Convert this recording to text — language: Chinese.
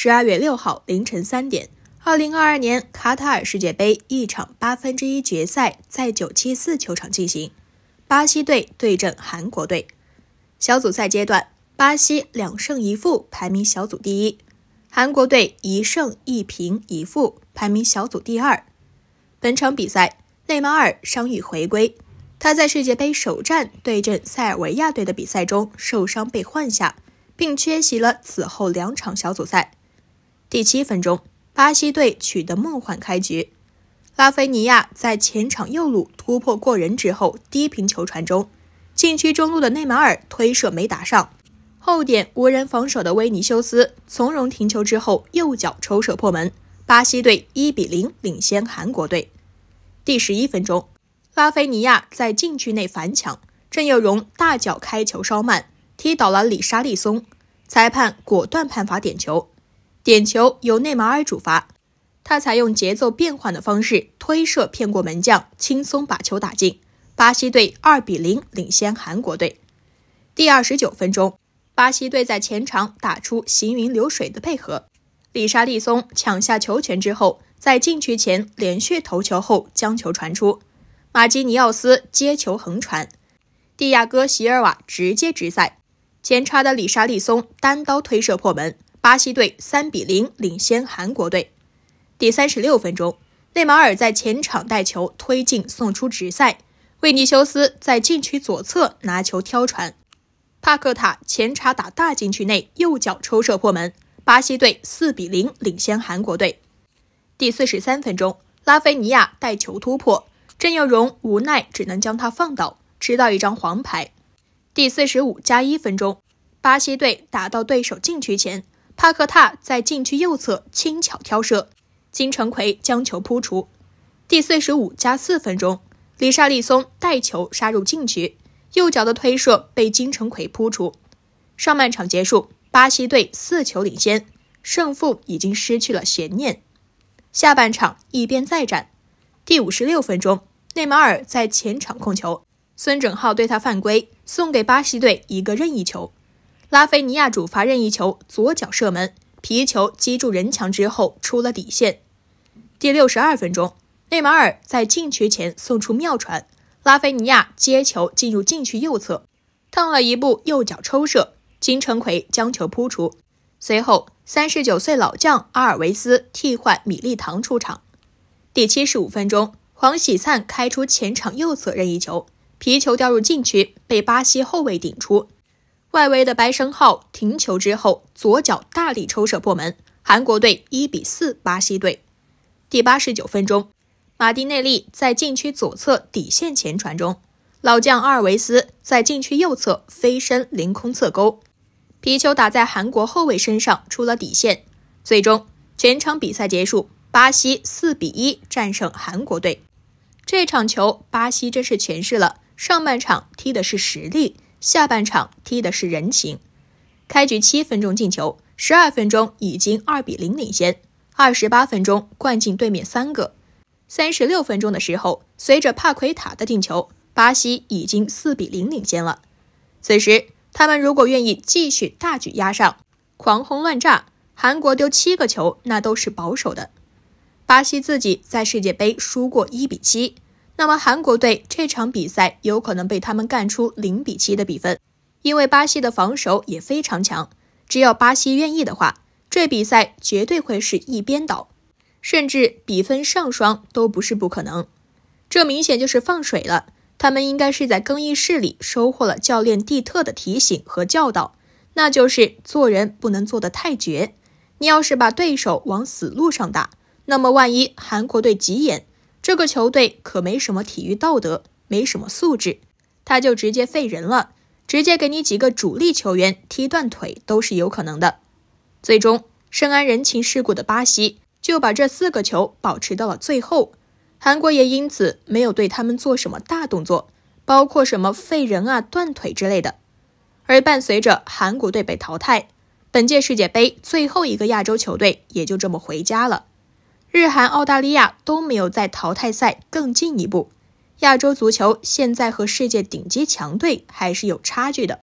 十二月六号凌晨三点，二零二二年卡塔尔世界杯一场八分之一决赛在九七四球场进行，巴西队对阵韩国队。小组赛阶段，巴西两胜一负，排名小组第一；韩国队一胜一平一负，排名小组第二。本场比赛，内马尔伤愈回归，他在世界杯首战对阵塞尔维亚队的比赛中受伤被换下，并缺席了此后两场小组赛。第七分钟，巴西队取得梦幻开局。拉菲尼亚在前场右路突破过人之后，低平球传中，禁区中路的内马尔推射没打上。后点无人防守的维尼修斯从容停球之后，右脚抽射破门，巴西队一比零领先韩国队。第十一分钟，拉菲尼亚在禁区内反抢，郑又荣大脚开球稍慢，踢倒了李沙利松，裁判果断判罚点球。点球由内马尔主罚，他采用节奏变换的方式推射骗过门将，轻松把球打进。巴西队二比零领先韩国队。第二十九分钟，巴西队在前场打出行云流水的配合，里沙利松抢下球权之后，在禁区前连续投球后将球传出，马基尼奥斯接球横传，蒂亚戈席尔瓦直接直塞，前插的里沙利松单刀推射破门。巴西队三比零领先韩国队。第三十六分钟，内马尔在前场带球推进，送出直塞，维尼修斯在禁区左侧拿球挑传，帕克塔前插打大禁区内，右脚抽射破门。巴西队四比零领先韩国队。第四十三分钟，拉菲尼亚带球突破，郑耀荣无奈只能将他放倒，吃到一张黄牌。第四十五加一分钟，巴西队打到对手禁区前。帕克塔在禁区右侧轻巧挑射，金城奎将球扑出。第四十五加四分钟，里沙利松带球杀入禁区，右脚的推射被金城奎扑出。上半场结束，巴西队四球领先，胜负已经失去了悬念。下半场一边再战。第五十六分钟，内马尔在前场控球，孙准浩对他犯规，送给巴西队一个任意球。拉菲尼亚主罚任意球，左脚射门，皮球击中人墙之后出了底线。第六十二分钟，内马尔在禁区前送出妙传，拉菲尼亚接球进入禁区右侧，蹭了一步，右脚抽射，金城奎将球扑出。随后，三十九岁老将阿尔维斯替换米利唐出场。第七十五分钟，黄喜灿开出前场右侧任意球，皮球掉入禁区，被巴西后卫顶出。外围的白生浩停球之后，左脚大力抽射破门，韩国队一比四巴西队。第八十九分钟，马丁内利在禁区左侧底线前传中，老将阿尔维斯在禁区右侧飞身凌空侧勾，皮球打在韩国后卫身上出了底线。最终，全场比赛结束，巴西四比一战胜韩国队。这场球，巴西真是诠释了上半场踢的是实力。下半场踢的是人情，开局七分钟进球，十二分钟已经二比零领先，二十八分钟灌进对面三个，三十六分钟的时候，随着帕奎塔的进球，巴西已经四比零领先了。此时他们如果愿意继续大举压上，狂轰乱炸，韩国丢七个球那都是保守的。巴西自己在世界杯输过一比七。那么韩国队这场比赛有可能被他们干出零比七的比分，因为巴西的防守也非常强。只要巴西愿意的话，这比赛绝对会是一边倒，甚至比分上双都不是不可能。这明显就是放水了。他们应该是在更衣室里收获了教练蒂特的提醒和教导，那就是做人不能做得太绝。你要是把对手往死路上打，那么万一韩国队急眼。这个球队可没什么体育道德，没什么素质，他就直接废人了，直接给你几个主力球员踢断腿都是有可能的。最终，深谙人情世故的巴西就把这四个球保持到了最后，韩国也因此没有对他们做什么大动作，包括什么废人啊、断腿之类的。而伴随着韩国队被淘汰，本届世界杯最后一个亚洲球队也就这么回家了。日韩、澳大利亚都没有在淘汰赛更进一步，亚洲足球现在和世界顶级强队还是有差距的。